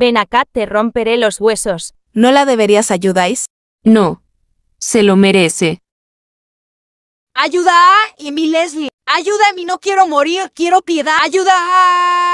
Ven acá, te romperé los huesos. ¿No la deberías ayudáis? No. Se lo merece. Ayuda, a mi Leslie. Ayuda, a mí no quiero morir, quiero piedad. Ayuda.